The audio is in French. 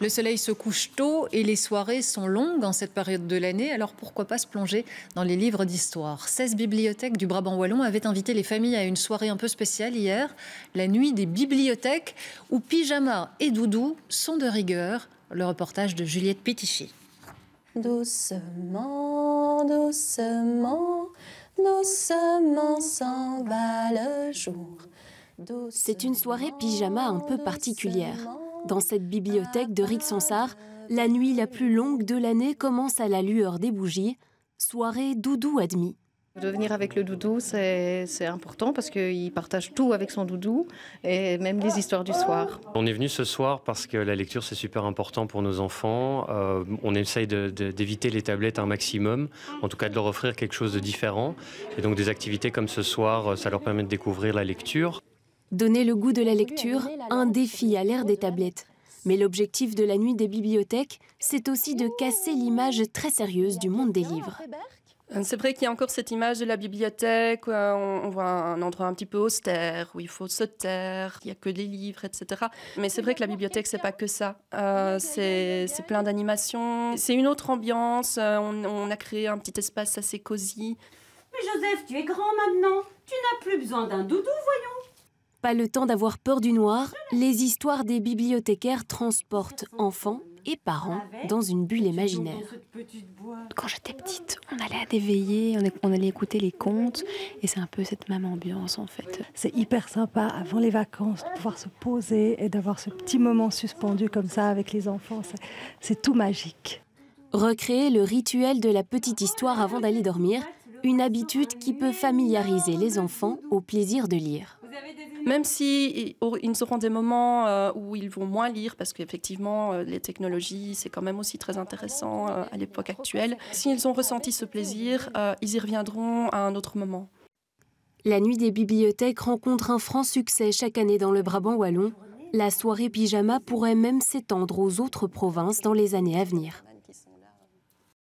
Le soleil se couche tôt et les soirées sont longues en cette période de l'année, alors pourquoi pas se plonger dans les livres d'histoire 16 bibliothèques du Brabant Wallon avaient invité les familles à une soirée un peu spéciale hier, la nuit des bibliothèques, où pyjama et doudou sont de rigueur. Le reportage de Juliette Pétichy. Doucement, doucement, doucement s'en va le jour. C'est une soirée pyjama un peu particulière. Dans cette bibliothèque de Rixensart, la nuit la plus longue de l'année commence à la lueur des bougies, soirée doudou admis. De venir avec le doudou, c'est important parce qu'il partage tout avec son doudou et même les histoires du soir. On est venu ce soir parce que la lecture, c'est super important pour nos enfants. Euh, on essaye d'éviter les tablettes un maximum, en tout cas de leur offrir quelque chose de différent. Et donc des activités comme ce soir, euh, ça leur permet de découvrir la lecture. Donner le goût de la lecture, un défi à l'ère des tablettes. Mais l'objectif de la nuit des bibliothèques, c'est aussi de casser l'image très sérieuse du monde des livres. Euh, c'est vrai qu'il y a encore cette image de la bibliothèque, euh, on voit un endroit un petit peu austère, où il faut se taire, il n'y a que des livres, etc. Mais c'est vrai que la bibliothèque, c'est pas que ça. Euh, c'est plein d'animations, c'est une autre ambiance, on a créé un petit espace assez cosy. Mais Joseph, tu es grand maintenant, tu n'as plus besoin d'un doudou, voyons. Pas le temps d'avoir peur du noir, les histoires des bibliothécaires transportent enfants et parents dans une bulle imaginaire. Quand j'étais petite, on allait à des veillées, on allait écouter les contes, et c'est un peu cette même ambiance en fait. C'est hyper sympa avant les vacances de pouvoir se poser et d'avoir ce petit moment suspendu comme ça avec les enfants, c'est tout magique. Recréer le rituel de la petite histoire avant d'aller dormir, une habitude qui peut familiariser les enfants au plaisir de lire même si ils auront des moments euh, où ils vont moins lire, parce qu'effectivement, euh, les technologies, c'est quand même aussi très intéressant euh, à l'époque actuelle. S'ils ont ressenti ce plaisir, ils y reviendront à un autre moment. La nuit des bibliothèques rencontre un franc succès chaque année dans le Brabant wallon. La soirée pyjama pourrait même s'étendre aux autres provinces dans les années à venir.